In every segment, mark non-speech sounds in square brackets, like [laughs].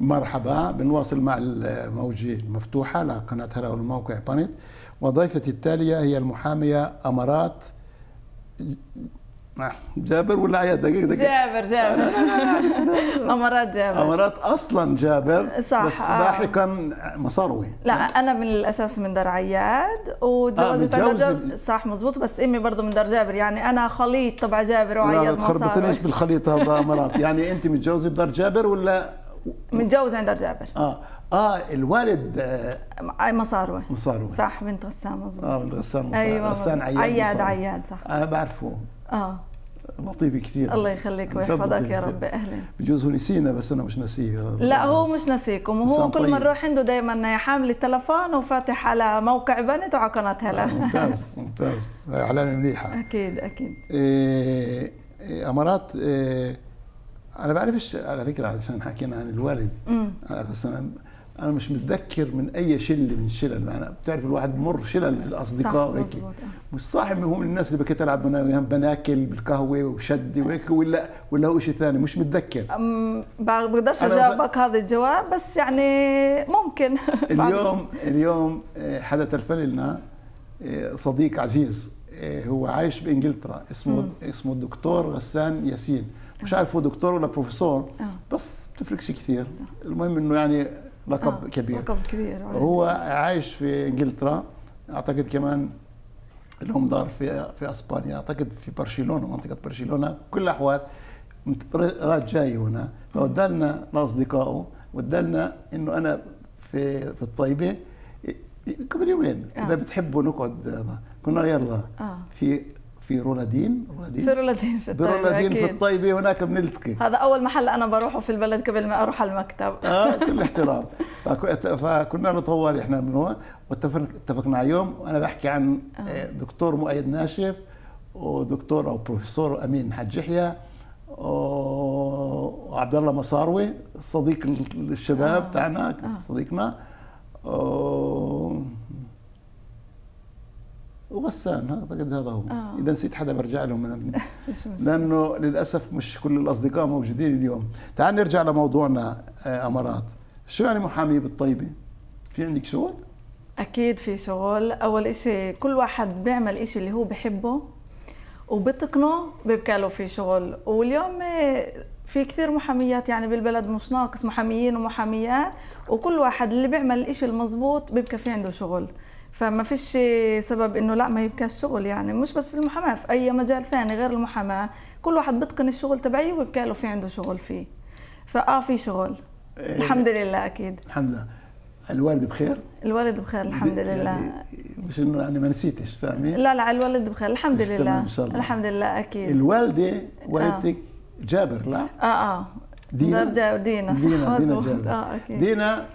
مرحبا بنواصل مع الموجة المفتوحة لقناة هلا والموقع بانيت وضيفتي التالية هي المحامية أمارات جابر ولا يا دقيقة دقيقة جابر جابر [laughs] أمارات جابر أمارات أصلا جابر صح بس آه. لاحقا مصروي لا أنا من الأساس من دار عياد وتجوزت آه جابر صح مزبوط بس أمي برضه من دار جابر يعني أنا خليط تبع جابر وعياد مصروي لا تخربطنيش بالخليط هذا أمارات يعني أنت متجوزة بدار جابر ولا متجوز عند جابر اه اه الوالد آه مصاروي مصاروي صح بنت غسان مظبوط اه بنت غسان مصاروي أيوة غسان عياد عياد عياد صح انا بعرفه اه لطيف كثير الله يخليك ويحفظك يا رب اهلا بجوز هو نسينا بس انا مش ناسيه لا هو مش ناسيكم وهو كل ما طيب. نروح عنده دائما حامل التلفون وفاتح على موقع بنت وعلى قناه هلا آه ممتاز ممتاز اعلان منيحه اكيد اكيد إيه, إيه، امارات إيه انا بعرفش على فكره علشان حكينا عن الوالد انا انا مش متذكر من اي شله من الشلل يعني انا بتعرف الواحد مر شلل الاصدقاء وهيك آه. مش صاحب هو من الناس اللي بكيت العب يعني بناكل بالقهوه وشدي آه. وهيك ولا ولا هو شيء ثاني مش متذكر بقدرش اجاوبك هذا الجواب بس يعني ممكن [laughs] اليوم اليوم آه، حدا تلفن لنا صديق عزيز هو عايش بانجلترا اسمه م. اسمه الدكتور غسان ياسين مش عارف هو دكتور ولا بروفيسور آه. بس بتفرقش كثير صح. المهم انه يعني لقب آه. كبير لقب كبير هو عايش في انجلترا اعتقد كمان لهم دار في في اسبانيا اعتقد في برشلونه منطقه برشلونه كل الاحوال راد جاي هنا فودالنا لاصدقائه ودالنا انه انا في في الطيبه قبل يومين آه. اذا بتحبوا نقعد كنا آه، يلا آه. في في رولادين رولادين في رولادين في الطيبة برولادين في الطيبة إيه، هناك بنلتقي هذا أول محل أنا بروحه في البلد قبل ما أروح على المكتب آه كل احترام فكنا نطور إحنا من هون واتفقنا على يوم وأنا بحكي عن آه. آه، دكتور مؤيد ناشف ودكتور أو بروفيسور أمين حج يحيى وعبد الله مصاروي صديق الشباب آه. تاعنا آه. صديقنا وغسان قد هذا هو آه. اذا نسيت حدا برجع لهم من [laughs] لانه للاسف مش كل الاصدقاء موجودين اليوم تعال نرجع لموضوعنا آه، امارات شو يعني محاميه بالطيبه في عندك شغل اكيد في شغل اول شيء كل واحد بيعمل شيء اللي هو بحبه وبتقنه بيبكاله في شغل واليوم آه، في كثير محاميات يعني بالبلد مش ناقص محاميين ومحاميات وكل واحد اللي بيعمل الإشي المزبوط بيبقى في عنده شغل فما فيش سبب انه لا ما يبكاش شغل يعني مش بس في المحاماه في اي مجال ثاني غير المحاماه كل واحد بتقن الشغل تبعي ويبكى له في عنده شغل فيه فاه في شغل إيه، الحمد لله اكيد الحمد لله الوالد بخير الوالد بخير الحمد يعني لله يعني مش انه يعني ما نسيتش فاهمين لا لا الوالد بخير الحمد لله ان شاء الله الحمد لله اكيد الوالده آه. والدتك آه. جابر لا اه اه دينا دينا دينا, دينا جابر اه اكيد دينا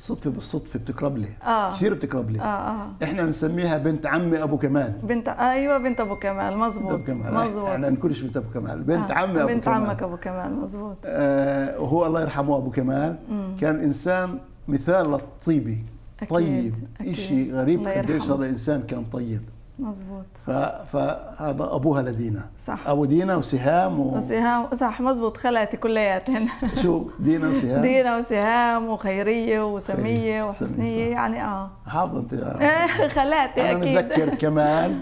صدفه بالصدفه بتقرب لي آه. كثير بتقرب لي آه آه. احنا بنسميها بنت عمي ابو كمال بنت ايوه بنت ابو كمال مزبوط ابو كمال مزبوط احنا نكونش بنت ابو كمال بنت آه. عمي ابو بنت كمال بنت عمك ابو كمال مزبوط آه هو الله يرحمه ابو كمال مم. كان انسان مثال للطيبه أكيد. طيب أكيد. شيء غريب قديش هذا انسان كان طيب مظبوط فهذا ابوها لدينا صح ابو دينا وسهام و... وسهام صح مظبوط خلقتي كلياتهن [laughs] شو دينا وسهام دينا وسهام وخيريه وسميه وحسنيه يعني اه حافظه انت [laughs] خلاتي اكيد انا متذكر كمان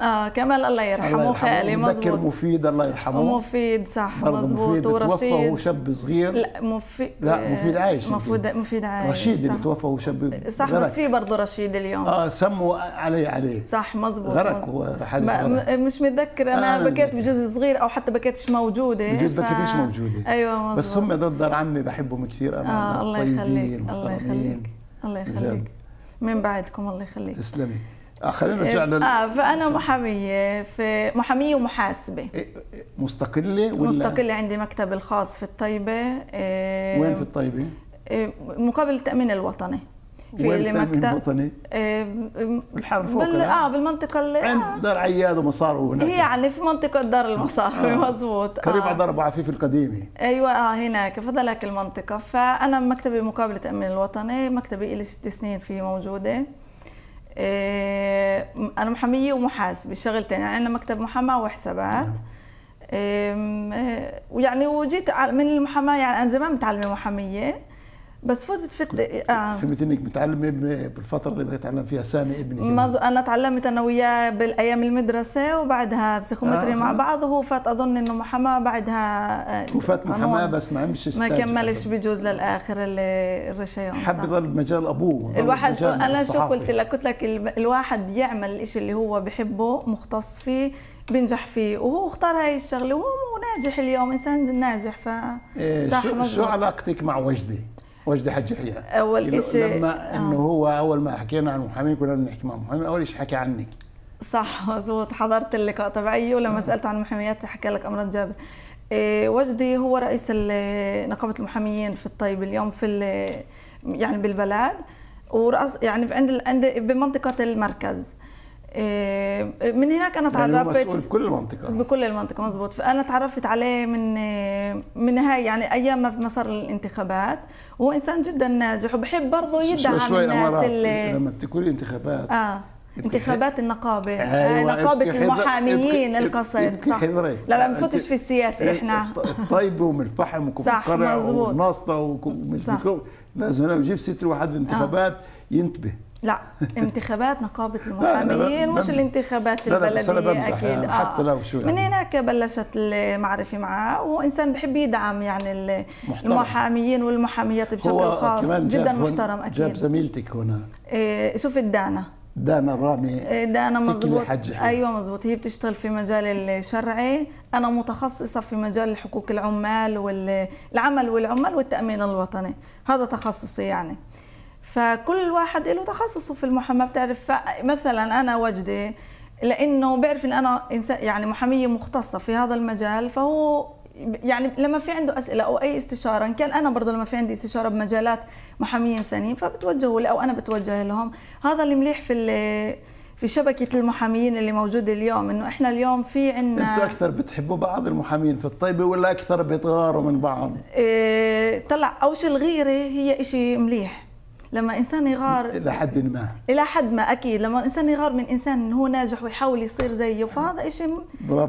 اه كمال الله يرحمه, الله يرحمه خالي مذكر مفيد الله يرحمه مفيد صح مظبوط ورشيد توفى شاب صغير لا مفيد لا مفيد عايش مفيد مفيد عايش رشيد صح. اللي توفى شاب صح بس في برضه رشيد اليوم اه سموا علي عليه صح مظبوط غرق غرق. مش متذكر انا آه بكيت بجوز صغير او حتى بكيتش موجوده بجوز ف... بكيتش موجوده ايوه مظبوط بس هم دار عمي بحبهم كثير انا آه الله يخليك الله يخليك الله يخليك من بعدكم الله يخليك تسلمي آه خلينا نرجع إيه، لل... اه فانا محاميه في محاميه ومحاسبه إيه، مستقله ولا مستقله عندي مكتب الخاص في الطيبه إيه، وين في الطيبه؟ مقابل التامين الوطني في المكتب الوطني آه الوطني بالحرف بال... اه بالمنطقه اللي عند آه دار عياد ومصارو هناك هي يعني في منطقه دار آه. المصار آه. مزبوط قريب آه. على دار ابو عفيف القديمه ايوه اه هناك فضلك المنطقه فانا مكتبي مقابل التامين الوطني مكتبي لي ست سنين فيه موجوده آه، انا محاميه ومحاسبه شغلتين يعني عندنا مكتب محاماه وحسابات نعم. آه، ويعني وجيت من المحاماه يعني انا زمان متعلمه محاميه بس فتت آه. في آه. فهمت انك بتعلمي ابني بالفتره اللي بتعلم فيها سامي ابني مز... انا تعلمت انا وياه بالايام المدرسه وبعدها بسيكومتري آه. مع بعض وهو فات اظن انه محاماه بعدها آه، وفات محاماه بس ما عملش ما كملش بجوز للاخر الرشيون حب يضل بمجال ابوه الواحد انا شو قلت لك قلت لك الواحد يعمل الشيء اللي هو بحبه مختص فيه بينجح فيه وهو اختار هاي الشغله وهو ناجح اليوم انسان ناجح ف إيه شو, شو علاقتك مع وجدي؟ وجد حج يحيى اول شيء لما آه. انه هو اول ما حكينا عن محامين كنا بنحكي مع المحامين اول شيء حكى عنك صح مزبوط حضرت اللقاء تبعي ولما آه. سالت عن المحاميات حكى لك امرات جابر إيه وجدي هو رئيس نقابه المحاميين في الطيب اليوم في يعني بالبلد ورأس يعني عند عند بمنطقه المركز آه، من هناك انا يعني تعرفت يعني مسؤول بكل المنطقه بكل المنطقه مزبوط فانا تعرفت عليه من آه، من هاي يعني ايام ما صار الانتخابات هو انسان جدا ناجح وبحب برضه يدعم شوي الناس اللي لما تكون انتخابات اه انتخابات النقابة آه، أيوة نقابة المحاميين القصد صح لا لا نفوتش في السياسة إيه، احنا طيبة ومن الفحم وكم القرع والناسطة ومن لازم نجيب ست واحد انتخابات آه. ينتبه لا انتخابات نقابه [laughs] المحامين مش الانتخابات البلديه اكيد يعني، آه. حتى لو شو يعني. من هناك بلشت المعرفة معاه وانسان بحب يدعم يعني المحاميين والمحاميات بشكل خاص جدا محترم اكيد جاب زميلتك هنا إيه شوف دانا إيه، دانا الرامي دانا مزبوط ايوه مزبوط هي بتشتغل في مجال الشرعي انا متخصصه في مجال حقوق العمال والعمل والعمال والتامين الوطني هذا تخصصي يعني فكل واحد له تخصصه في المحاماه بتعرف مثلا انا وجدي لانه بعرف ان انا انسان يعني محاميه مختصه في هذا المجال فهو يعني لما في عنده اسئله او اي استشاره ان كان انا برضه لما في عندي استشاره بمجالات محاميين ثانيين فبتوجهوا لي او انا بتوجه لهم هذا اللي مليح في اللي في شبكة المحامين اللي موجودة اليوم انه احنا اليوم في عنا انتوا اكثر بتحبوا بعض المحامين في الطيبة ولا اكثر بيتغاروا من بعض؟ إيه طلع اول شيء الغيرة هي شيء مليح لما انسان يغار الى حد ما الى حد ما اكيد لما الانسان يغار من انسان هو ناجح ويحاول يصير زيه فهذا شيء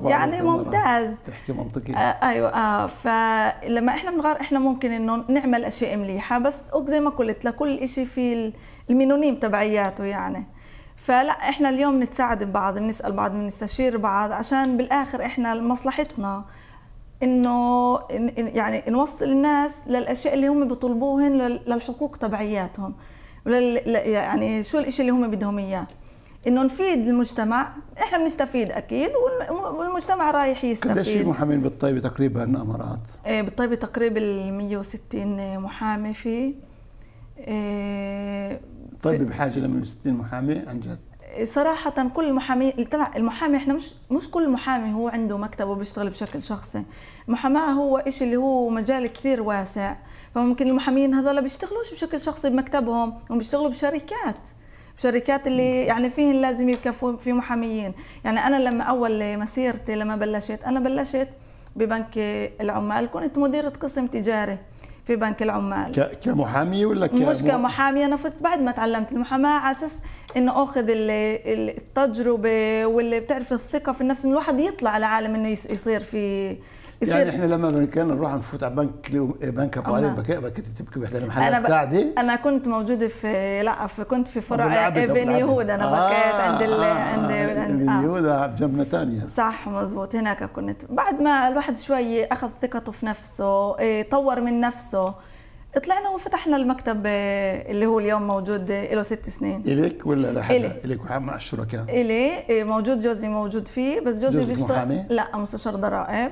يعني ممتاز تحكي منطقي آه ايوه اه فلما احنا بنغار احنا ممكن انه نعمل اشياء مليحه بس زي ما قلت لكل شيء في المينونيم تبعياته يعني فلا احنا اليوم نتساعد ببعض بنسال بعض بنستشير بعض عشان بالاخر احنا لمصلحتنا انه يعني نوصل الناس للاشياء اللي هم بيطلبوهن للحقوق تبعياتهم يعني شو الاشي اللي هم بدهم اياه انه نفيد المجتمع احنا بنستفيد اكيد والمجتمع رايح يستفيد قديش محامين بالطيبه تقريبا امارات ايه بالطيبه تقريبا 160 محامي فيه إيه طيب بحاجه ل 160 محامي عن جد صراحة كل المحامي طلع المحامي احنا مش مش كل محامي هو عنده مكتب وبيشتغل بشكل شخصي، المحاماة هو شيء اللي هو مجال كثير واسع، فممكن المحامين هذول بيشتغلوش بشكل شخصي بمكتبهم، هم بيشتغلوا بشركات، بشركات اللي يعني فيهن لازم يكفوا في محاميين، يعني أنا لما أول مسيرتي لما بلشت أنا بلشت ببنك العمال كنت مديرة قسم تجاري في بنك العمال كمحاميه ولا ك... مش كمحاميه انا فت بعد ما تعلمت المحاماه على اساس انه اخذ التجربه واللي بتعرف الثقه في النفس ان الواحد يطلع على عالم انه يصير في يصير يعني احنا لما كنا نروح نفوت على بنك إيه، بنك ابو علي بكيت تبكي بحد المحلات دي انا كنت موجوده في لا في كنت في فرع ابن يهود انا آه بكيت عند ال... آه، آه، عند ابن آه جنبنا بجنب نتانيا صح مزبوط هناك كنت بعد ما الواحد شوي اخذ ثقته في نفسه إيه، طور من نفسه طلعنا وفتحنا المكتب إيه، اللي هو اليوم موجود له ست سنين الك ولا لحدا؟ الي وحام مع الشركاء الي موجود جوزي موجود فيه بس جوزي بيشتغل لا مستشار ضرائب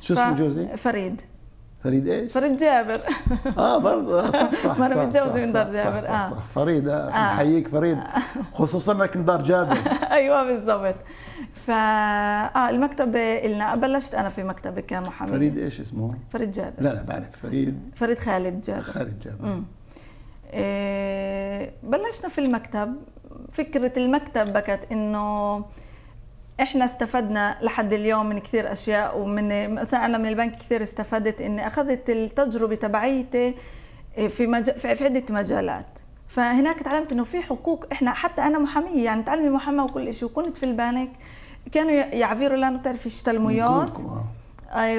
شو اسمه جوزي؟ فريد فريد ايش؟ فريد جابر اه برضه آه، صح صح صح [laughs] ما انا متجوزه من دار جابر صح صح, آه. صح, صح فريد احييك آه. آه. فريد [laughs] خصوصا انك من دار جابر [laughs] ايوه بالضبط فا اه المكتبه لنا بلشت انا في مكتبه كمحامي فريد ايش اسمه؟ فريد جابر لا لا بعرف فريد فريد خالد جابر خالد جابر إيه بلشنا في المكتب فكره المكتب بكت انه احنا استفدنا لحد اليوم من كثير اشياء ومن مثلا انا من البنك كثير استفدت اني اخذت التجربه تبعيتي إيه، في مج... في عده مجالات فهناك تعلمت انه في حقوق احنا حتى انا محاميه يعني تعلمي محاماه وكل شيء وكنت في البنك كانوا يعفروا لنا بتعرفي التلميات آه.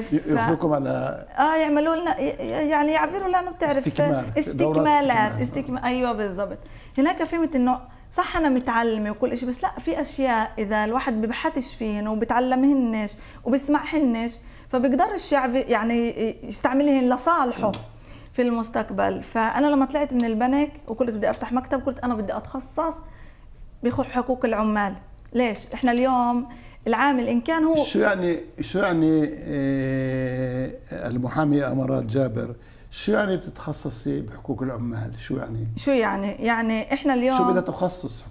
ف... يفرقوا على اه يعملوا لنا يعني يعفروا لنا بتعرف استكمال استكمالات استكمال ايوه بالضبط هناك فهمت انه صح انا متعلمه وكل شيء بس لا في اشياء اذا الواحد ببحثش فيهن وبتعلمهنش وبسمعهنش فبقدرش يعني يستعملهن لصالحه في المستقبل فانا لما طلعت من البنك وكنت بدي افتح مكتب قلت انا بدي اتخصص بحقوق العمال ليش احنا اليوم العامل ان كان هو شو يعني شو يعني آه، المحامي امارات جابر شو يعني بتتخصصي بحقوق العمال؟ شو يعني؟ شو يعني؟ يعني احنا اليوم شو بدها تخصص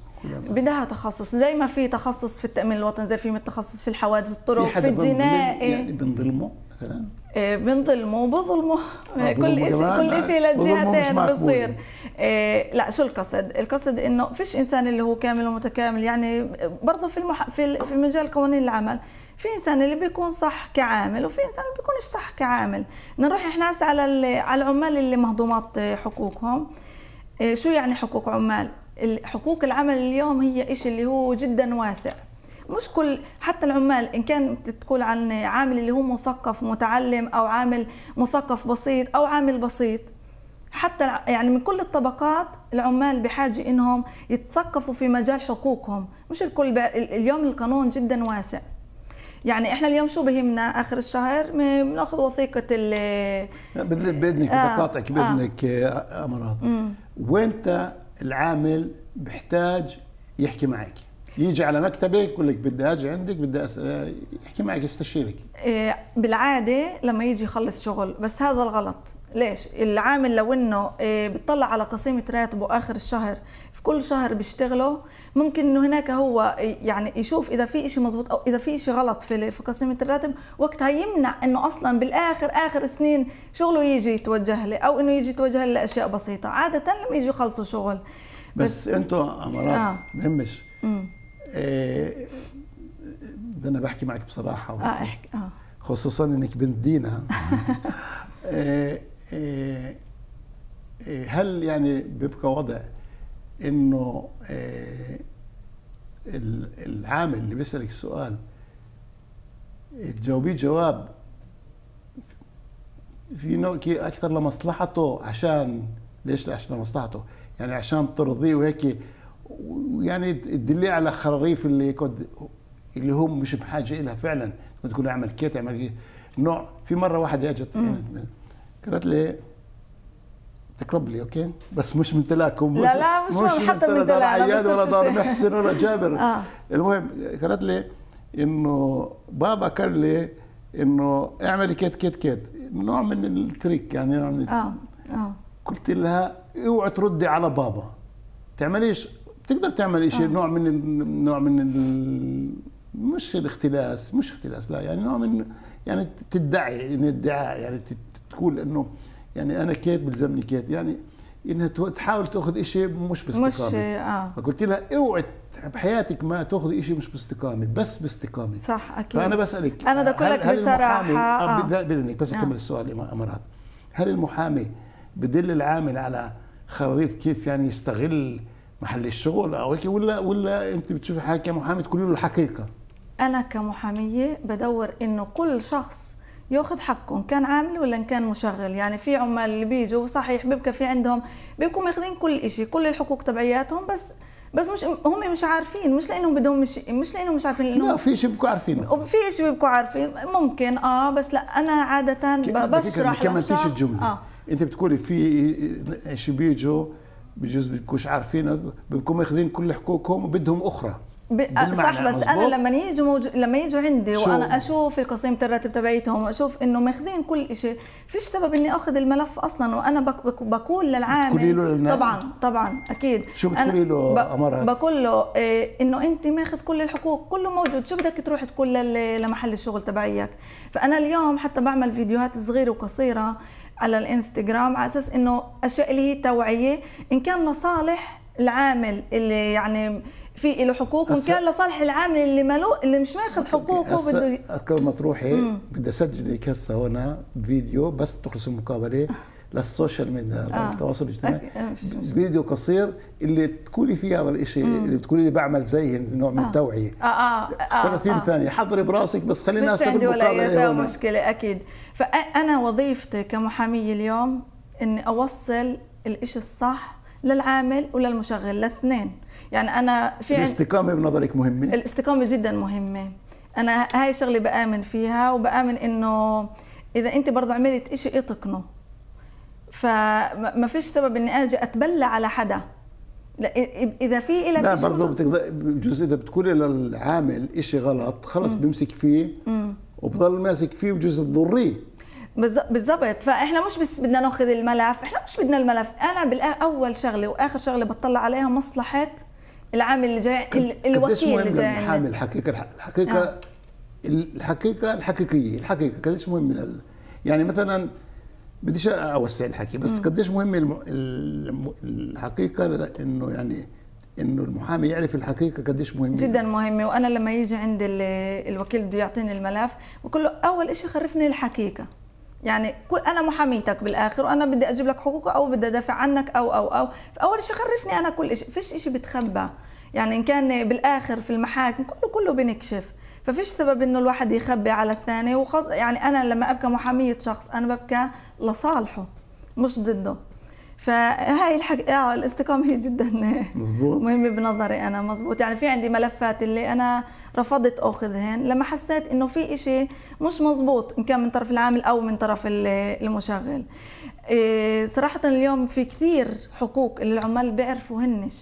بدها تخصص زي ما في تخصص في التامين الوطني زي في تخصص في الحوادث الطرق في, في الجنائي يعني إيه. بنظلمه مثلا إيه، بنظلموا بظلموا آه، كل شيء كل شيء للجهتين بصير إيه، لا شو القصد القصد انه فيش انسان اللي هو كامل ومتكامل يعني برضه في المح... في, في مجال قوانين العمل في انسان اللي بيكون صح كعامل وفي انسان اللي بيكونش صح كعامل نروح احنا هسه على على العمال اللي مهضومات حقوقهم إيه، شو يعني حقوق عمال حقوق العمل اليوم هي شيء اللي هو جدا واسع مش كل حتى العمال ان كان تقول عن عامل اللي هو مثقف متعلم او عامل مثقف بسيط او عامل بسيط حتى يعني من كل الطبقات العمال بحاجه انهم يتثقفوا في مجال حقوقهم مش الكل اليوم القانون جدا واسع يعني احنا اليوم شو بهمنا اخر الشهر بناخذ وثيقه ال بدنك آه. بقاطعك بدنك آه. امراض وانت العامل بحتاج يحكي معك يجي على مكتبك يقول لك بدي اجي عندك بدي أس... يحكي معك يستشيرك إيه، بالعاده لما يجي يخلص شغل بس هذا الغلط ليش العامل لو انه إيه، بتطلع على قسيمه راتبه اخر الشهر في كل شهر بيشتغله ممكن انه هناك هو يعني يشوف اذا في شيء مزبوط او اذا في شيء غلط في في قسيمه الراتب وقتها يمنع انه اصلا بالاخر اخر سنين شغله يجي يتوجه لي او انه يجي يتوجه لاشياء بسيطه عاده لما يجوا يخلصوا شغل بس, بس انتم امارات آه. مهمش إيه انا بحكي معك بصراحه اه احكي اه خصوصا انك بنت دينا [laughs] إيه،, إيه إيه هل يعني بيبقى وضع انه آه، العامل اللي بيسالك السؤال تجاوبيه جواب في نوع اكثر لمصلحته عشان ليش عشان لمصلحته يعني عشان ترضيه وهيك ويعني تدليه على خراريف اللي كنت اللي هم مش بحاجه لها فعلا كنت تقول اعمل كيت اعمل نوع في مره واحده اجت قالت لي تقرب لي اوكي بس مش من تلاكم لا لا مش, مش حتى من تلاكم لا ولا دار محسن ولا جابر آه. المهم قالت لي انه بابا قال لي انه اعملي كيت كيت كيت نوع من التريك يعني نوع من اه اه قلت لها اوعي تردي على بابا تعمليش بتقدر تعمل شيء آه. نوع من نوع من مش الاختلاس مش اختلاس لا يعني نوع من يعني تدعي يعني ادعاء يعني تقول انه يعني انا كيت بلزمني كيت يعني انها تحاول تاخذ شيء مش باستقامه مش اه فقلت لها اوعي بحياتك ما تاخذ شيء مش باستقامه بس باستقامه صح اكيد فانا بسالك انا بدي اقول لك بصراحه آه. آه. باذنك بس آه. اكمل آه. السؤال امارات هل المحامي بدل العامل على خريطه كيف يعني يستغل محل الشغل او هيك ولا ولا انت بتشوفي حالك كمحامي تقولي له الحقيقه انا كمحاميه بدور انه كل شخص ياخذ حقه ان كان عامل ولا ان كان مشغل يعني في عمال اللي بيجوا صحيح بيبقى في عندهم بيكونوا ماخذين كل شيء كل الحقوق تبعياتهم بس بس مش هم مش عارفين مش لانهم بدهم مش مش لانهم مش عارفين لانهم لا في شيء بيبقوا عارفينه وفي شيء بيبقوا عارفين ممكن اه بس لا انا عاده بشرح كمان فيش الجمله آه. انت بتقولي في شيء بيجوا بجوز بيكونوا عارفينه بيكونوا ماخذين كل حقوقهم وبدهم اخرى ب... صح بس انا لما يجوا موج... لما يجوا عندي شو. وانا اشوف قسيمه الراتب تبعيتهم واشوف انه ماخذين كل شيء فيش سبب اني اخذ الملف اصلا وانا بك... بك... بقول للعامل له طبعا طبعا اكيد شو بتقولي له ب... امارات بقول له إيه انه انت ماخذ كل الحقوق كله موجود شو بدك تروح تقول لل... لمحل الشغل تبعيك فانا اليوم حتى بعمل فيديوهات صغيره وقصيره على الانستغرام على اساس انه اشياء اللي هي توعيه ان كان لصالح العامل اللي يعني في له حقوق وان كان لصالح العامل اللي مالو اللي مش ماخذ حقوقه بده قبل ما تروحي بدي اسجل لك هسه هنا فيديو بس تخلص المقابله [laughs] للسوشيال ميديا آه. التواصل الاجتماعي آه. فيديو قصير اللي تقولي فيه هذا الشيء اللي بتقولي لي بعمل زيه نوع من التوعيه آه. آه. آه. آه. 30 آه. ثانيه حضري براسك بس خلينا الناس عندي ولا مشكله اكيد فانا وظيفتي كمحاميه اليوم اني اوصل الشيء الصح للعامل وللمشغل الاثنين يعني انا في الاستقامه بنظرك مهمه الاستقامه جدا مهمه انا هاي شغله بامن فيها وبامن انه اذا انت برضه عملت إشي اتقنه فما فيش سبب اني اجي اتبلى على حدا لا اذا في لك لا برضه بتقدر بجوز اذا بتقولي للعامل إشي غلط خلص مم. بمسك فيه مم. وبضل ماسك فيه بجوز تضريه بالضبط فاحنا مش بس بدنا ناخذ الملف احنا مش بدنا الملف انا بالاول شغله واخر شغله بطلع عليها مصلحه العامل اللي جاي الوكيل اللي جاي عندك المحامي الحقيقه الحقيقه آه. الحقيقه الحقيقيه الحقيقه قديش مهم من ال... يعني مثلا بديش اوسع الحكي بس قديش مهم الم... الم... الحقيقه انه يعني انه المحامي يعرف الحقيقه قديش مهمه جدا مهمه وانا لما يجي عند الوكيل بده يعطيني الملف بقول له اول شيء خرفني الحقيقه يعني كل انا محاميتك بالاخر وانا بدي اجيب لك حقوقك او بدي ادافع عنك او او او فاول شيء خرفني انا كل شيء فيش شيء بتخبى يعني ان كان بالاخر في المحاكم كله كله بنكشف ففيش سبب انه الواحد يخبي على الثاني وخاص يعني انا لما ابكى محاميه شخص انا ببكى لصالحه مش ضده فهاي الحق آه الاستقامه هي جدا مهمه بنظري انا مزبوط يعني في عندي ملفات اللي انا رفضت اخذهن لما حسيت انه في إشي مش مزبوط ان كان من طرف العامل او من طرف المشغل إيه، صراحة اليوم في كثير حقوق اللي العمال بيعرفوا هنش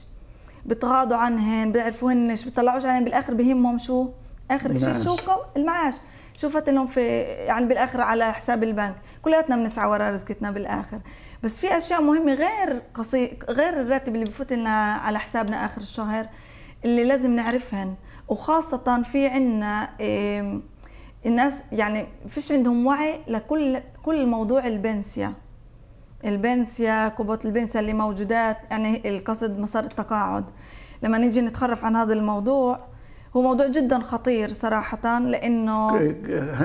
بتغاضوا عنهن بيعرفوا هنش بيطلعوش عليهم بالاخر بهمهم شو اخر شيء شو المعاش شوفت لهم في يعني بالاخر على حساب البنك كلياتنا بنسعى ورا رزقتنا بالاخر بس في اشياء مهمه غير قصي غير الراتب اللي بفوت لنا على حسابنا اخر الشهر اللي لازم نعرفهن وخاصة في عنا الناس يعني فيش عندهم وعي لكل كل موضوع البنسيا البنسيا كبوت البنسيا اللي موجودات يعني القصد مسار التقاعد لما نيجي نتخرف عن هذا الموضوع هو موضوع جدا خطير صراحة لأنه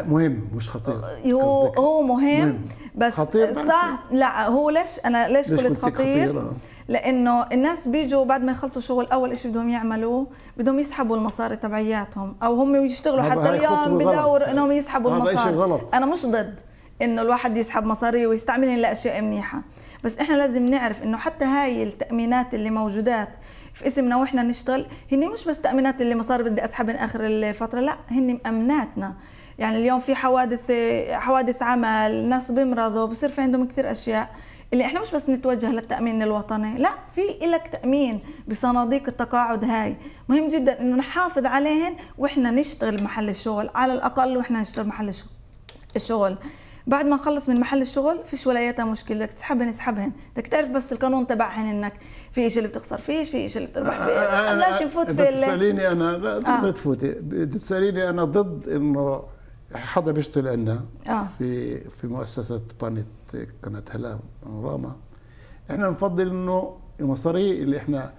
مهم مش خطير هو هو مهم, مهم. بس خطير صح لا هو ليش أنا ليش, ليش قلت خطير, خطير آه. لانه الناس بيجوا بعد ما يخلصوا شغل اول شيء بدهم يعملوه بدهم يسحبوا المصاري تبعياتهم او هم بيشتغلوا حتى اليوم بدوروا انهم يسحبوا المصاري غلط. انا مش ضد انه الواحد يسحب مصاري ويستعملهم لاشياء منيحه بس احنا لازم نعرف انه حتى هاي التامينات اللي موجودات في اسمنا واحنا نشتغل هن مش بس تامينات اللي مصاري بدي من اخر الفتره لا هن مامناتنا يعني اليوم في حوادث حوادث عمل ناس بيمرضوا بصير في عندهم كثير اشياء اللي احنا مش بس نتوجه للتامين الوطني لا في لك تامين بصناديق التقاعد هاي مهم جدا انه نحافظ عليهن واحنا نشتغل محل الشغل على الاقل واحنا نشتغل محل الشغل بعد ما نخلص من محل الشغل فيش ولاياتها مشكله بدك تسحبهن اسحبهن بدك تعرف بس القانون تبعهن انك في شيء اللي بتخسر فيه في شيء اللي بتربح فيه آه بلاش آه، آه، آه، نفوت في بتساليني انا لا تقدر آه. تفوتي بتساليني انا ضد انه حدا بيشتغل عندنا آه. في في مؤسسه بانيت قناه هلا بانوراما احنا نفضل انه المصاري اللي احنا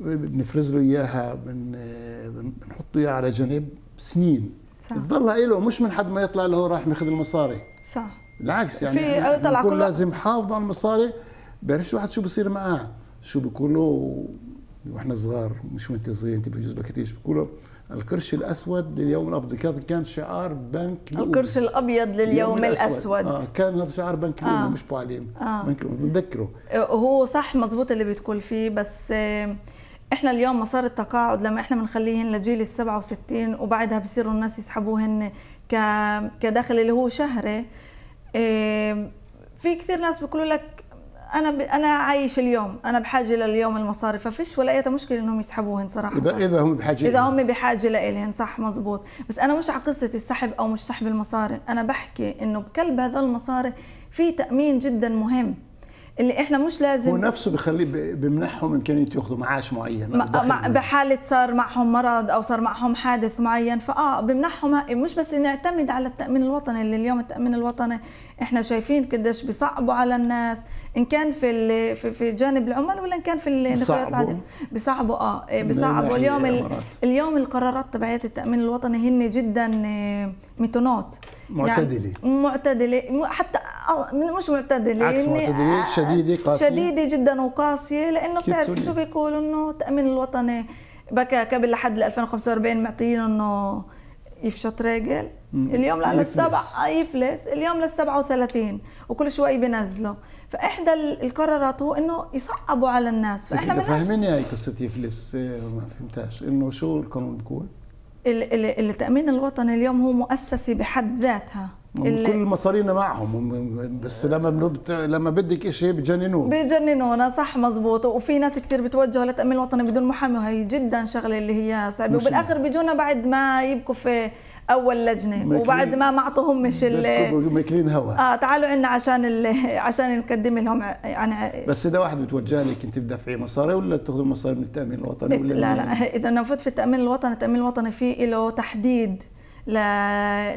بنفرز له اياها بنحط اياها على جنب سنين صح بتضلها له مش من حد ما يطلع له راح ماخذ المصاري صح بالعكس يعني في طلع كل لازم حافظ على المصاري بيعرفش الواحد شو بصير معاه شو بيقول له واحنا صغار مش وانت صغير انت بجوز بكتيش كنتيش بيقولوا القرش الاسود لليوم الابيض كان كان شعار بنك الأولى. القرش الابيض لليوم الاسود آه كان هذا شعار بنك آه. آه. مش بعليم آه. بنك بنذكره آه، هو صح مزبوط اللي بتقول فيه بس آه، احنا اليوم مسار التقاعد لما احنا بنخليهن لجيل ال 67 وبعدها بصيروا الناس يسحبوهن ك كدخل اللي هو شهري آه، في كثير ناس بيقولوا لك انا ب... انا عايش اليوم انا بحاجه لليوم المصاري ففيش ولا اي مشكله انهم يسحبوهن صراحه اذا اذا هم بحاجه اذا هم بحاجه لإلهن صح مزبوط بس انا مش على قصه السحب او مش سحب المصاري انا بحكي انه بكلب هذا المصاري في تامين جدا مهم اللي احنا مش لازم هو نفسه بخليه بمنحهم امكانيه ياخذوا معاش معين مع بحاله صار معهم مرض او صار معهم حادث معين فاه بمنحهم مش بس نعتمد على التامين الوطني اللي اليوم التامين الوطني احنا شايفين قديش بصعبوا على الناس ان كان في في, في جانب العمل ولا ان كان في النفايات العاديه بصعبوا اه إيه، بصعبوا اليوم اليوم القرارات تبعية التامين الوطني هن جدا آه، متونات معتدله يعني معتدله حتى آه، مش معتدله عكس يعني، معتدله آه، شديده قاسيه شديده جدا وقاسيه لانه بتعرف شو بيقولوا انه التامين الوطني بكى قبل لحد 2045 معطيين انه يفشط راجل اليوم للسبع آه، يفلس اليوم لل 37 وكل شوي بينزله فإحدى القرارات هو إنه يصعبوا على الناس فإحنا بدناش فاهمين هي قصة يفلس إيه، ما فهمتهاش إنه شو القانون بقول التأمين الوطني اليوم هو مؤسسة بحد ذاتها كل مصارينا معهم بس لما بنبت... لما بدك شيء بجننونا بجننونا صح مزبوط وفي ناس كثير بتوجهوا للتامين الوطني بدون محامي وهي جدا شغله اللي هي صعبه وبالاخر بيجونا بعد ما يبكوا في اول لجنه وبعد ما ما اعطوهمش ماكلين هوا اه تعالوا عنا عشان ال... عشان نقدم لهم عن يعني بس اذا واحد بتوجه لك انت بدفعي مصاري ولا بتاخذي مصاري من التامين الوطني ولا لا لا [laughs] اذا نفوت في التامين الوطني التامين الوطني فيه له تحديد ل...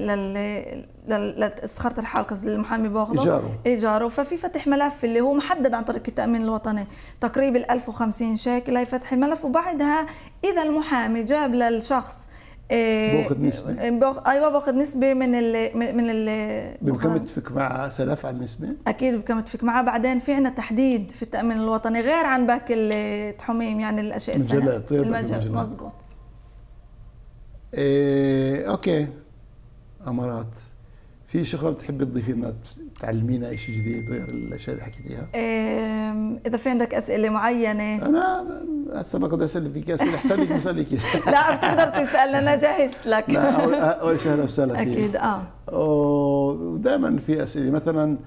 لل لسخره الحال المحامي باخذه ايجاره ايجاره ففي فتح ملف اللي هو محدد عن طريق التامين الوطني تقريبا 1050 هي فتح الملف وبعدها اذا المحامي جاب للشخص إيه، باخذ نسبة إيه، بأخ... ايوه باخذ نسبة من ال من ال بكم تفك معها سلف على النسبة؟ اكيد بكم تفك معها بعدين في عنا تحديد في التأمين الوطني غير عن باقي التحميم يعني الاشياء الثانيه غير مضبوط إيه اوكي امارات في اخر تحبي تضيفي لنا تعلمينا شيء جديد غير الاشياء اللي حكيتيها؟ اذا في عندك اسئله معينه انا هسه ما كنت اسال فيك اسئله احسن لك بسالك [laughs] لا بتقدر تسال انا جهزت لك لا اول شيء اهلا وسهلا فيك اكيد اه ودائما في اسئله مثلا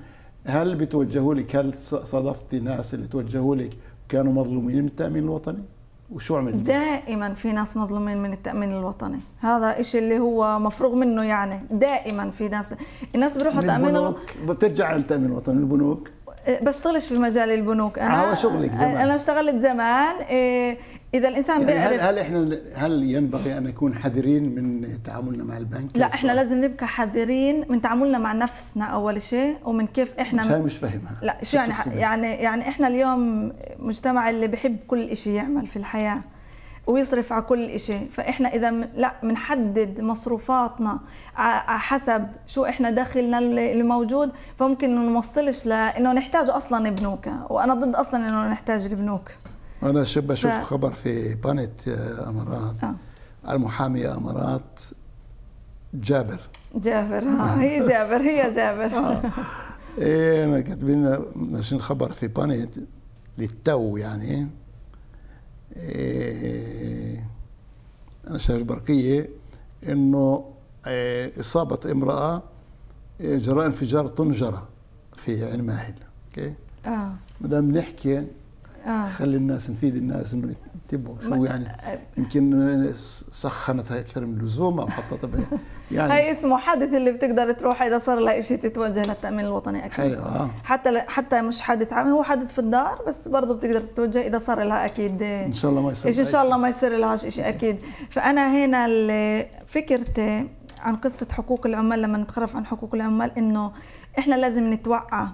هل بتوجهوا لك هل صادفتي ناس اللي توجهوا لك كانوا مظلومين من التامين الوطني؟ وشو عمل دائما في ناس مظلومين من التامين الوطني هذا إشي اللي هو مفروغ منه يعني دائما في ناس الناس بيروحوا تامين البنوك بترجع عن التامين الوطني البنوك إيه، بشتغلش في مجال البنوك انا آه، شغلك زمان انا اشتغلت زمان إيه، اذا الانسان يعني بيعرف هل, هل احنا هل ينبغي ان نكون حذرين من تعاملنا مع البنك؟ لا احنا لازم نبقى حذرين من تعاملنا مع نفسنا اول شيء ومن كيف احنا مش, مش فاهمها لا شو يعني يعني يعني احنا اليوم مجتمع اللي بحب كل شيء يعمل في الحياه ويصرف على كل شيء فاحنا اذا لا بنحدد مصروفاتنا حسب شو احنا دخلنا اللي موجود فممكن ما نوصلش لانه نحتاج اصلا بنوك وانا ضد اصلا انه نحتاج البنوك انا شو بشوف ف... خبر في بانت امارات آه. المحاميه امارات جابر جابر ها آه، آه. هي جابر هي جابر آه. ايه انا كاتبين لنا ناشرين خبر في بانت للتو يعني إيه انا شايف برقيه انه إيه اصابه امراه إيه، جراء انفجار طنجره في عين ماهل اوكي اه ما دام نحكي آه. خلي الناس نفيد الناس انه يتبعوا شو يعني آه. يمكن سخنتها اكثر من اللزوم او حطتها [laughs] يعني هي اسمه حادث اللي بتقدر تروح اذا صار لها شيء تتوجه للتامين الوطني اكيد حلو آه. حتى حتى مش حادث عام هو حادث في الدار بس برضه بتقدر تتوجه اذا صار لها اكيد آه. ان شاء الله ما يصير ان شاء الله ما يصير لها شيء اكيد فانا هنا فكرتي آه، عن قصه حقوق العمال لما نتخرف عن حقوق العمال انه احنا لازم نتوعى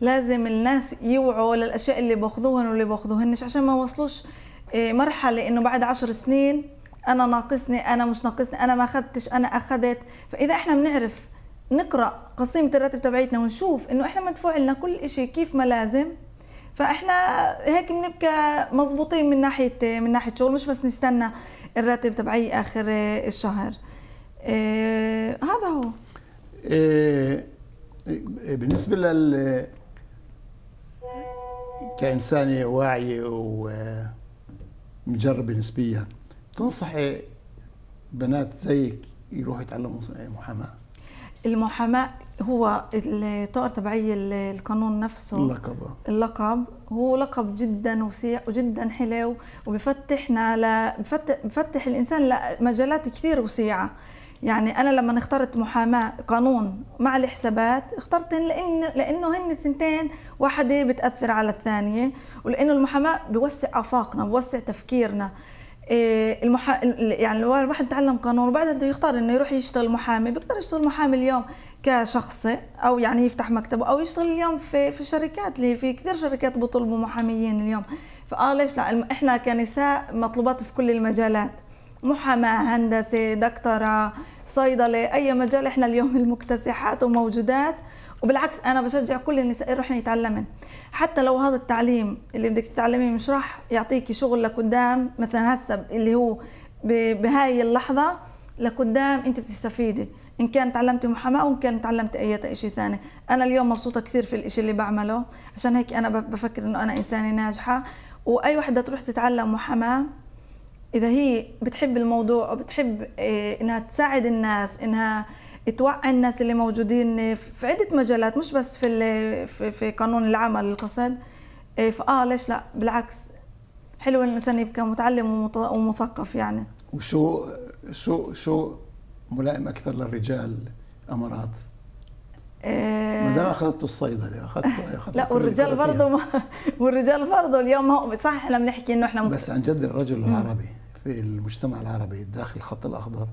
لازم الناس يوعوا للاشياء اللي باخذوهن واللي باخذوهنش عشان ما وصلوش آه، مرحله انه بعد عشر سنين انا ناقصني انا مش ناقصني انا ما اخذتش انا اخذت فاذا احنا بنعرف نقرا قسيمه الراتب تبعيتنا ونشوف انه احنا مدفوع لنا كل شيء كيف ما لازم فاحنا هيك بنبقى مزبوطين من ناحيه من ناحيه شغل مش بس نستنى الراتب تبعي اخر آه، الشهر إيه هذا هو إيه بالنسبه لل كإنسانة واعية ومجربة نسبيا تنصحي بنات زيك يروحوا يتعلموا محاماة المحاماة هو الطائر تبعي القانون نفسه اللقب اللقب هو لقب جدا وسيع وجدا حلو وبفتحنا ل... بفتح... بفتح الانسان لمجالات كثير وسيعه يعني انا لما اخترت محاماه قانون مع الحسابات اخترت لان لانه هن الثنتين واحده بتاثر على الثانيه ولانه المحاماه بوسع افاقنا بوسع تفكيرنا إيه، المحا... يعني لو الواحد تعلم قانون وبعد بده يختار انه يروح يشتغل محامي بيقدر يشتغل محامي اليوم كشخصي او يعني يفتح مكتبه او يشتغل اليوم في في شركات اللي في كثير شركات بيطلبوا محاميين اليوم فاه ليش لا احنا كنساء مطلوبات في كل المجالات محاماه هندسه دكتوره صيدله اي مجال احنا اليوم المكتسحات وموجودات وبالعكس انا بشجع كل النساء يروحن يتعلمن حتى لو هذا التعليم اللي بدك تتعلميه مش راح يعطيكي شغل لقدام مثلا هسه اللي هو بهاي اللحظه لقدام انت بتستفيدي ان كان تعلمتي محاماه وان كان تعلمتي اي شيء ثاني انا اليوم مبسوطه كثير في الشيء اللي بعمله عشان هيك انا بفكر انه انا انسانه ناجحه واي وحده تروح تتعلم محاماه اذا هي بتحب الموضوع وبتحب إيه، انها تساعد الناس انها توعي الناس اللي موجودين في عده مجالات مش بس في في قانون العمل القصد إيه، فاه ليش لا بالعكس حلو الانسان يبقى متعلم ومثقف يعني وشو شو شو ملائم اكثر للرجال امارات إيه. ما دام اخذت الصيدله اخذت اخذت لا والرجال برضه [laughs] والرجال برضه اليوم هو صح احنا بنحكي انه احنا بس عن جد الرجل العربي في المجتمع العربي داخل الخط الاخضر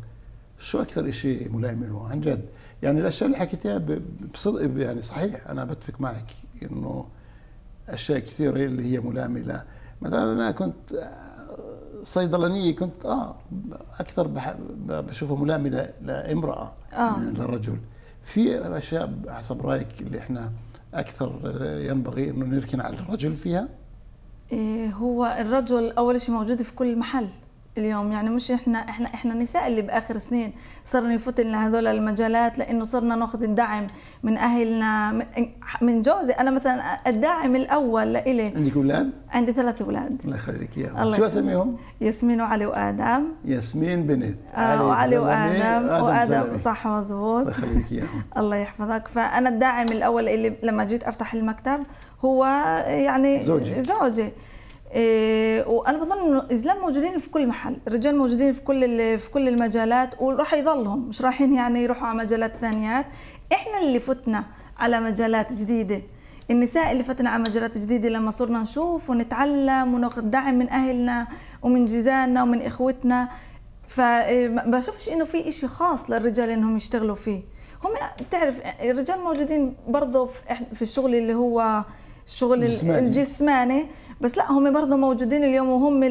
شو اكثر شيء ملائم له عن جد يعني الاشياء اللي حكيتها بصدق يعني صحيح انا بتفق معك انه اشياء كثيره اللي هي ملائمه له مثلا انا كنت آه، صيدلانيه كنت اه اكثر بشوفها ملائمه لامراه آه. من يعني في اشياء حسب رايك اللي احنا اكثر ينبغي انه نركن على الرجل فيها؟ إيه، هو الرجل اول شيء موجود في كل محل اليوم يعني مش احنا احنا احنا نساء اللي باخر سنين صرنا يفوت لنا هذول المجالات لانه صرنا ناخذ الدعم من اهلنا من جوزي انا مثلا الداعم الاول لإلي عندك اولاد؟ عندي ثلاث اولاد الله يخليك اياهم الله شو اسميهم؟ ياسمين وعلي وادم ياسمين بنت آه وعلي وادم وادم, وآدم صح مزبوط الله يخليك اياهم الله يحفظك فانا الداعم الاول اللي لما جيت افتح المكتب هو يعني زوجي زوجي إيه وانا بظن انه الزلام موجودين في كل محل الرجال موجودين في كل في كل المجالات وراح يضلهم مش رايحين يعني يروحوا على مجالات ثانيات احنا اللي فتنا على مجالات جديده النساء اللي فتنا على مجالات جديده لما صرنا نشوف ونتعلم وناخذ دعم من اهلنا ومن جيراننا ومن اخوتنا فبشوفش إيه، انه في إشي خاص للرجال انهم يشتغلوا فيه هم بتعرف الرجال موجودين برضه في الشغل اللي هو الشغل الجسماني, الجسماني بس لا هم برضه موجودين اليوم وهم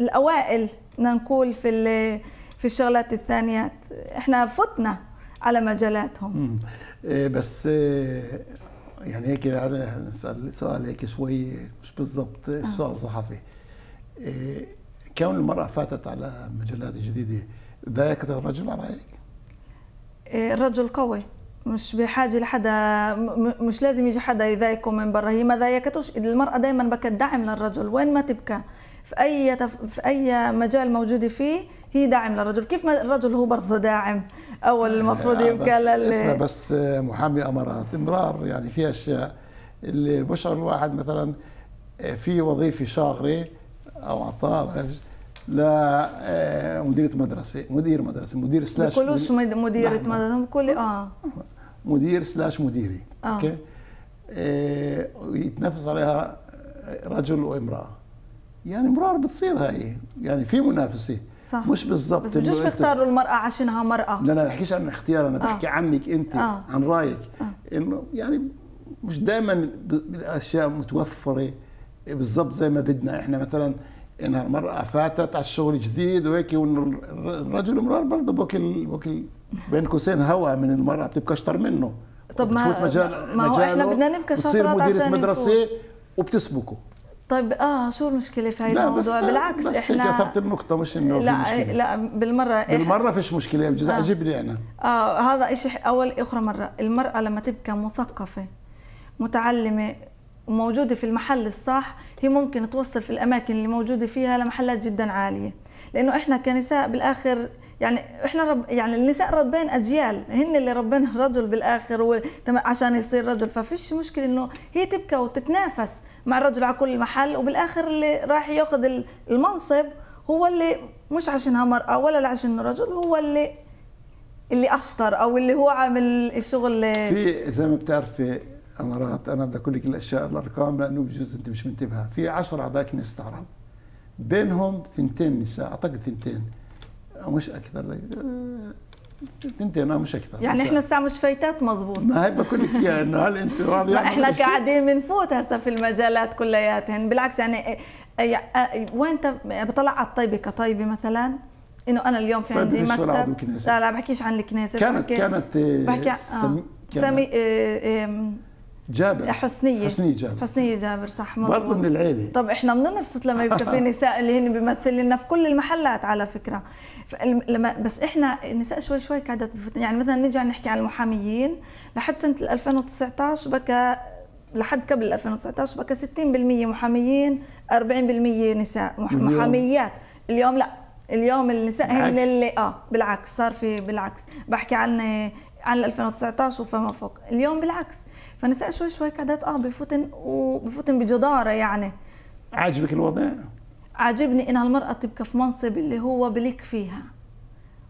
الاوائل بدنا نقول في في الشغلات الثانيات احنا فتنا على مجالاتهم إيه بس إيه، يعني هيك نسال سؤال هيك شوي مش بالضبط آه. سؤال صحفي إيه كون المراه فاتت على مجالات جديده ضايقت الرجل على رايك؟ إيه، الرجل قوي مش بحاجه لحدا مش لازم يجي حدا يضايقه من برا هي ما ضايقتوش المراه دائما بكت دعم للرجل وين ما تبكى في اي تف... في اي مجال موجوده فيه هي داعم للرجل كيف ما الرجل هو برضه داعم اول المفروض يبكى لل اسمع بس محامي امارات امرار يعني في اشياء اللي بشعر الواحد مثلا في وظيفه شاغره او عطاء لا آه، مديرة مدرسة مدير مدرسة مدير سلاش بيقولوش مديرة مدرسة بيقول اه مدير سلاش مديري آه. اوكي آه يتنافس عليها رجل وامرأة يعني مرار بتصير هاي يعني في منافسة صح مش بالضبط بس بجوز بيختاروا المرأة عشانها مرأة لا أنا ما بحكيش عن اختيار أنا بحكي آه. عنك أنت آه. عن رأيك آه. إنه يعني مش دائما الأشياء متوفرة بالضبط زي ما بدنا إحنا مثلا انها المراه فاتت على الشغل جديد وهيك والرجل مرار برضه بوكل بوكل بين قوسين هوا من المراه بتبقى اشطر منه طب ما مجال ما هو احنا بدنا نبقى شطرات عشان مدرسه وبتسبقه طيب اه شو المشكله في هاي الموضوع بس آه، بالعكس بس احنا بس كثرت النقطه مش انه لا لا بالمره بالمره فيش مشكله بجوز آه عجبني انا اه هذا شيء اول اخرى مره المراه لما تبقى مثقفه متعلمه وموجودة في المحل الصح هي ممكن توصل في الأماكن اللي موجودة فيها لمحلات جدا عالية لأنه إحنا كنساء بالآخر يعني احنا رب يعني النساء ربين اجيال هن اللي ربنا الرجل بالاخر و... عشان يصير رجل ففيش مشكله انه هي تبكى وتتنافس مع الرجل على كل محل وبالاخر اللي راح ياخذ المنصب هو اللي مش عشانها مرأة ولا عشان رجل هو اللي اللي اشطر او اللي هو عامل الشغل في زي ما بتعرفي انا بدي انا لك الاشياء الارقام لانه بجوز انت مش منتبهه في 10 اعضاء كنيسه عرب بينهم ثنتين نساء اعتقد ثنتين مش اكثر اثنتين اه مش اكثر يعني احنا الساعه مش فايتات مزبوط ما هي بقول لك اياها انه هل انت راضي [laughs] يعني احنا قاعدين بنفوت هسه في المجالات كلياتهن بالعكس يعني آه، آه، آه، وين بطلع على الطيبه كطيبه مثلا انه انا اليوم في عندي مكتب لا لا بحكيش عن الكنيسه كانت بحكي كانت بحكي آه سمي, سمي آه آه جابر حسنية حسنية جابر حسنية جابر صح مظبوط برضه من العيلة طب احنا بننبسط لما يبقى في [laughs] نساء اللي هن بيمثل لنا في كل المحلات على فكرة لما بس احنا النساء شوي شوي كادت يعني مثلا نرجع نحكي عن المحاميين لحد سنة 2019 بكى لحد قبل 2019 بكى 60% محاميين 40% نساء محاميات اليوم لا اليوم النساء هن اللي اه بالعكس صار في بالعكس بحكي عن عن 2019 وفما فوق اليوم بالعكس فنساء شوي شوي كادات اه بفوتن وبفوتن بجداره يعني عاجبك الوضع؟ عاجبني انها المراه تبقى في منصب اللي هو بليك فيها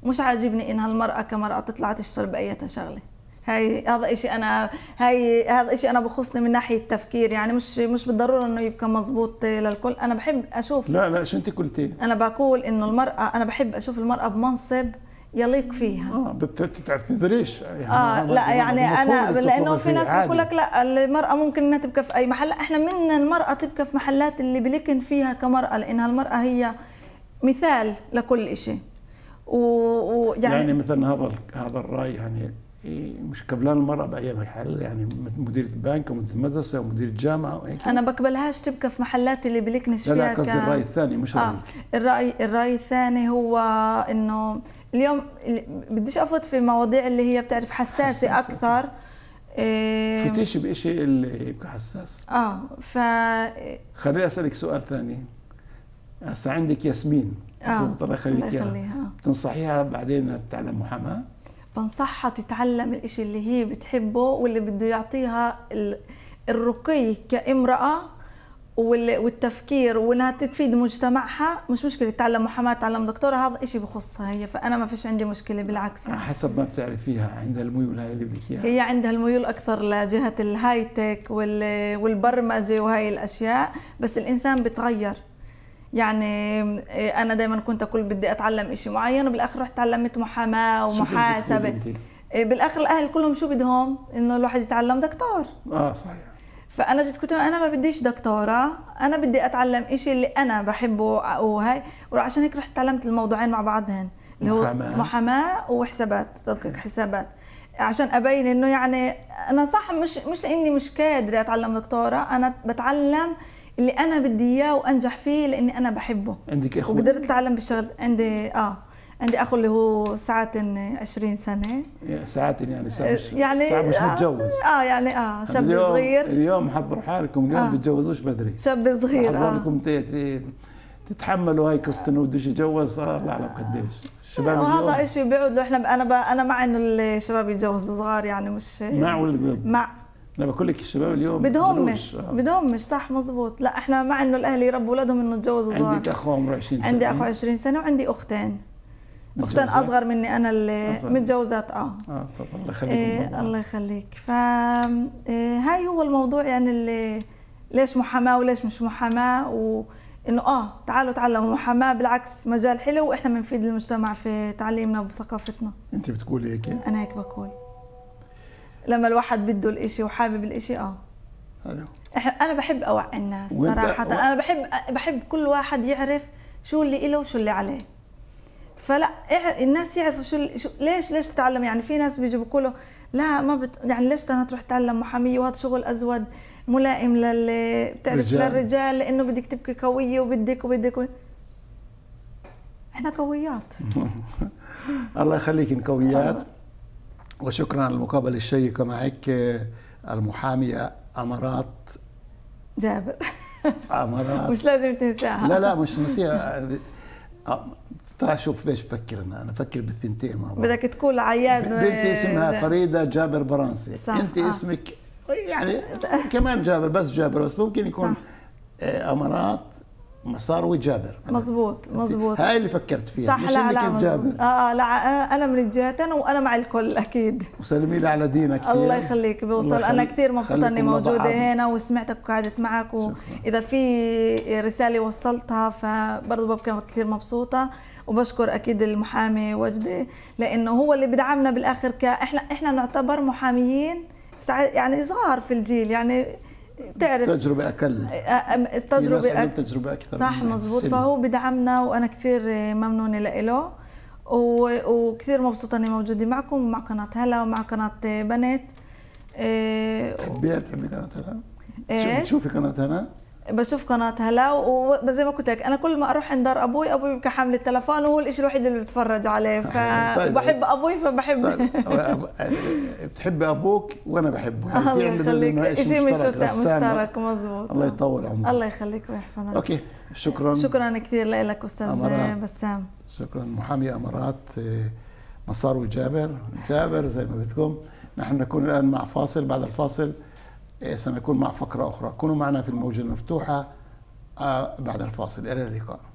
مش عاجبني انها المراه كمراه تطلع تشتغل باي شغله هاي هذا شيء انا هاي هذا شيء انا بخصني من ناحيه التفكير يعني مش مش بالضروره انه يبقى مزبوط للكل انا بحب اشوف لا لا شو انت قلتي انا بقول انه المراه انا بحب اشوف المراه بمنصب يليق فيها اه بتعتذريش يعني اه لا يعني انا لانه في ناس بيقول لك لا المراه ممكن انها تبكى في اي محل احنا منا المراه تبكى في محلات اللي بلكن فيها كمراه لانها المراه هي مثال لكل شيء ويعني يعني مثلا هذا هذا الراي يعني إيه، مش قبلان المرأة بأي محل يعني مديرة بنك ومديرة مدرسة ومديرة جامعة وهيك أنا بقبلهاش تبكى في محلات اللي بلكنش فيها لا لا قصدي الرأي الثاني مش آه الرأي الرأي الثاني هو إنه اليوم بديش افوت في مواضيع اللي هي بتعرف حساسه, حساسة. اكثر إيه فتيش بشيء اللي يبقى حساس اه ف خليني اسالك سؤال ثاني هسه عندك ياسمين اه الله يخليك اياها آه. بتنصحيها بعدين تتعلم محاماه؟ بنصحها تتعلم الإشي اللي هي بتحبه واللي بده يعطيها الرقي كامرأة والتفكير وانها تفيد مجتمعها مش مشكله تعلم محاماه تعلم دكتوره هذا شيء بخصها هي فانا ما فيش عندي مشكله بالعكس يعني. حسب ما بتعرفيها عندها الميول هاي اللي بدك اياها هي عندها الميول اكثر لجهه الهاي تك والبرمجه وهي الاشياء بس الانسان بتغير يعني إيه، انا دائما كنت اقول بدي اتعلم شيء معين وبالاخر رحت تعلمت محاماه ومحاسبه إيه، بالاخر الاهل كلهم شو بدهم انه الواحد يتعلم دكتور اه صحيح فانا جيت كنت انا ما بديش دكتوره انا بدي اتعلم إشي اللي انا بحبه وهي وعشان هيك رحت تعلمت الموضوعين مع بعضهن اللي هو محاماه, محاماة وحسابات تدقيق حسابات عشان ابين انه يعني انا صح مش مش لاني مش قادره اتعلم دكتوره انا بتعلم اللي انا بدي اياه وانجح فيه لاني انا بحبه عندك اخوه وقدرت اتعلم بالشغل عندي اه عندي اخو اللي هو ساعات 20 سنه ساعات يعني ساعة مش إيه، يعني ساعة مش متجوز آه،, اه يعني اه شاب اليوم صغير اليوم حضروا حالكم اليوم آه بتجوزوش بدري شاب صغير اه لكم تتحملوا هاي قصه انه بده يتجوز صار آه، لا اعلم قديش الشباب وهذا شيء بيعود له احنا انا انا مع انه الشباب يتجوزوا صغار يعني مش مع ولا ضد؟ مع انا بقول لك الشباب اليوم بدهمش بدهمش آه. صح مزبوط لا احنا مع انه الاهل يربوا اولادهم انه يتجوزوا صغار عندك اخو عمره 20 سنه عندي اخو 20 سنه وعندي اختين اختين اصغر مني انا اللي متجوزات اه اه طبعا الله يخليك إيه الله يخليك ف إيه، هاي هو الموضوع يعني اللي ليش محاماه وليش مش محاماه وانه اه تعالوا تعلموا محاماه بالعكس مجال حلو واحنا بنفيد المجتمع في تعليمنا وثقافتنا انت بتقولي هيك انا هيك بقول لما الواحد بده الإشي وحابب الإشي اه حلو انا بحب اوعي الناس صراحه و... انا بحب بحب كل واحد يعرف شو اللي له وشو اللي عليه فلا الناس يعرفوا شو, شو ليش ليش تتعلم يعني في ناس بيجوا بيقولوا لا ما بت... يعني ليش انا تروح تتعلم محاميه وهذا شغل ازود ملائم لل بتعرف رجال. للرجال لانه بدك تبكي قويه وبدك وبدك و... احنا قويات [laughs] الله يخليك قويات وشكرا على المقابله الشيقه معك المحاميه امارات جابر [laughs] امارات مش لازم تنساها لا لا مش نسيها [laughs] تعال شوف باش فكر انا انا فكر بالثنتين مع بعض بدك تقول عياد بنتي اسمها فريده جابر برانسي صح. آه. انت آه. اسمك يعني [laughs] كمان جابر بس جابر بس ممكن يكون صح. آه، امارات مسار وجابر مزبوط مزبوط هاي اللي فكرت فيها صح لا لا جابر اه, آه، لا آه، انا من الجهتين وانا مع الكل اكيد وسلمي لي على دينك الله يخليك بوصل الله انا كثير مبسوطه اني موجوده بعض. هنا وسمعتك وقعدت معك واذا في رساله وصلتها فبرضه ببقى كثير مبسوطه وبشكر اكيد المحامي وجدي لانه هو اللي بدعمنا بالاخر كاحنا احنا نعتبر محاميين يعني صغار في الجيل يعني تعرف تجربه اقل تجربه اقل تجربه اكثر صح مزبوط فهو بدعمنا وانا كثير ممنونه له وكثير مبسوطه اني موجوده معكم ومع قناه هلا ومع قناه بنات بتحبيها إيه، بتحبي قناه هلا؟ ايه بتشوفي قناه هلا؟ بشوف قناه هلا وزي ما قلت لك انا كل ما اروح عند دار ابوي ابوي بيبقى حامل التلفون وهو الشيء الوحيد اللي بتفرج عليه ف [laughs] طيب. ابوي فبحب طيب. بتحب ابوك وانا بحبه يعني الله يخليك شيء مشترك مشترك مزبوط الله يطول عمرك الله يخليك ويحفظك اوكي شكرا شكرا كثير لك استاذ أمرات. بسام شكرا محامي امارات آه، مسار وجابر جابر زي ما بدكم نحن نكون الان مع فاصل بعد الفاصل إيه، سنكون مع فقرة أخرى كونوا معنا في الموجة المفتوحة آه، بعد الفاصل إلى اللقاء